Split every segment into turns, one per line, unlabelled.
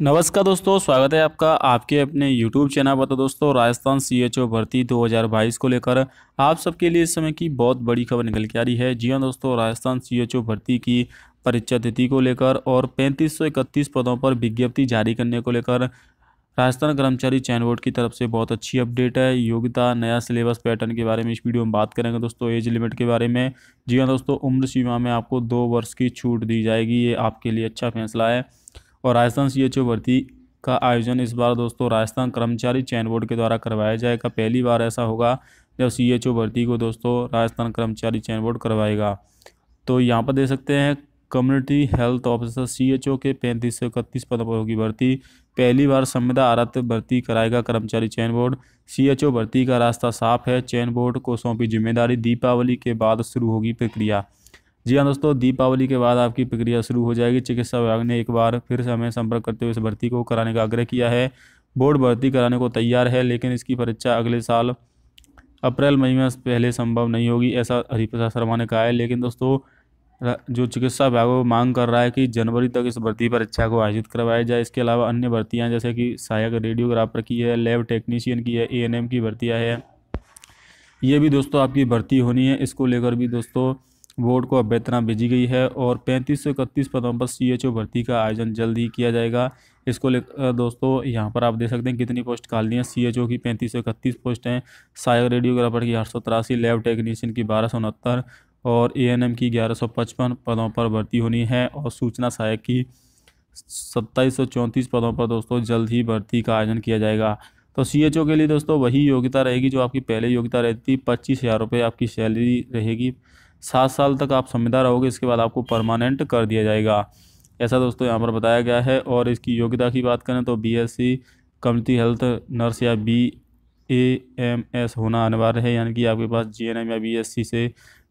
नमस्कार दोस्तों स्वागत है आपका आपके अपने यूट्यूब चैनल पर तो दोस्तों राजस्थान ओ भर्ती 2022 को लेकर आप सबके लिए इस समय की बहुत बड़ी खबर निकल के आ रही है जी हाँ दोस्तों राजस्थान ओ भर्ती की परीक्षा तिथि को लेकर और 3531 पदों पर विज्ञप्ति जारी करने को लेकर राजस्थान कर्मचारी चयन बोर्ड की तरफ से बहुत अच्छी अपडेट है योग्यता नया सिलेबस पैटर्न के बारे में इस वीडियो में बात करेंगे दोस्तों एज लिमिट के बारे में जी हाँ दोस्तों उम्र सीमा में आपको दो वर्ष की छूट दी जाएगी ये आपके लिए अच्छा फैसला है और राजस्थान सी एच ओ भर्ती का आयोजन इस बार दोस्तों राजस्थान कर्मचारी चयन बोर्ड के द्वारा करवाया जाएगा पहली बार ऐसा होगा जब सी एच ओ भर्ती को दोस्तों राजस्थान कर्मचारी चयन बोर्ड करवाएगा तो यहाँ पर दे सकते हैं community health officer C H O के पैंतीस से इकतीस पदों पर होगी भर्ती पहली बार संविदा आरत भर्ती कराएगा कर्मचारी चयन बोर्ड सी एच ओ भर्ती का रास्ता साफ है चयन बोर्ड को सौंपी जिम्मेदारी दीपावली के बाद शुरू होगी प्रक्रिया जी हाँ दोस्तों दीपावली के बाद आपकी प्रक्रिया शुरू हो जाएगी चिकित्सा विभाग ने एक बार फिर से हमें संपर्क करते हुए इस भर्ती को कराने का आग्रह किया है बोर्ड भर्ती कराने को तैयार है लेकिन इसकी परीक्षा अगले साल अप्रैल मई में पहले संभव नहीं होगी ऐसा हरिप्रसाद शर्मा ने कहा है लेकिन दोस्तों जो चिकित्सा विभाग मांग कर रहा है कि जनवरी तक इस भर्ती परीक्षा को आयोजित करवाया जाए इसके अलावा अन्य भर्तियाँ जैसे कि सहायक रेडियोग्राफर की है लैब टेक्नीशियन की है ए की भर्तियाँ है ये भी दोस्तों आपकी भर्ती होनी है इसको लेकर भी दोस्तों बोर्ड को अभ्यर्थना भेजी गई है और पैंतीस से इकतीस पदों पर सी एच ओ भर्ती का आयोजन जल्द ही किया जाएगा इसको ले दोस्तों यहाँ पर आप देख सकते हैं कितनी पोस्ट है सी एच ओ की पैंतीस सौ इकतीस पोस्ट हैं सहायक रेडियोग्राफर की आठ सौ तिरासी लैब टेक्नीशियन की बारह सौ उनहत्तर और ए एन एम की ग्यारह सौ पचपन पदों पर भर्ती होनी है और सूचना सहायक की सत्ताईस सौ चौंतीस पदों पर दोस्तों जल्द ही भर्ती का आयोजन किया जाएगा तो सी एच ओ के लिए दोस्तों वही योग्यता रहेगी जो आपकी पहले योग्यता रहती थी पच्चीस हज़ार रुपये आपकी सैलरी रहेगी सात साल तक आप संविदा रहोगे इसके बाद आपको परमानेंट कर दिया जाएगा ऐसा दोस्तों यहाँ पर बताया गया है और इसकी योग्यता की बात करें तो B S community health nurse या बी ए एम एस होना अनिवार्य है यानी कि आपके पास जी एन एम या बी एस सी से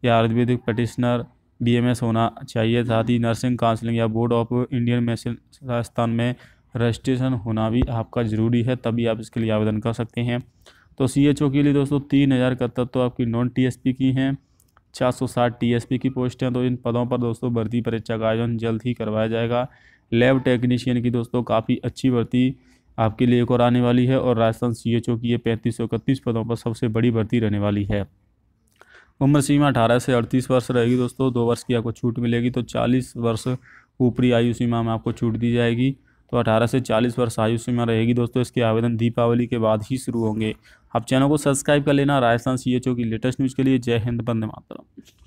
या Ayurvedic practitioner B M S होना चाहिए साथ ही नर्सिंग काउंसलिंग या board of Indian medicine Rajasthan में रजिस्ट्रेशन होना भी आपका ज़रूरी है तभी आप इसके लिए आवेदन कर सकते हैं तो सी एच ओ के लिए दोस्तों तीन हज़ार इकहत्तर तो आपकी नॉन टी एस पी की हैं चार सौ की पोस्ट हैं तो इन पदों पर दोस्तों भर्ती परीक्षा का आयोजन जल्द ही करवाया जाएगा लैब टेक्नीशियन की दोस्तों काफ़ी अच्छी भर्ती आपके लिए एक और आने वाली है और राजस्थान सीएचओ की ये पैंतीस पदों पर सबसे बड़ी भर्ती रहने वाली है उम्र सीमा अठारह से अड़तीस वर्ष रहेगी दोस्तों दो वर्ष की आपको छूट मिलेगी तो चालीस वर्ष ऊपरी आयु सीमा में आपको छूट दी जाएगी तो 18 से 40 वर्ष आयु सीमा रहेगी दोस्तों इसके आवेदन दीपावली के बाद ही शुरू होंगे आप चैनल को सब्सक्राइब कर लेना राजस्थान सी की लेटेस्ट न्यूज़ के लिए जय हिंद बंदे मातरम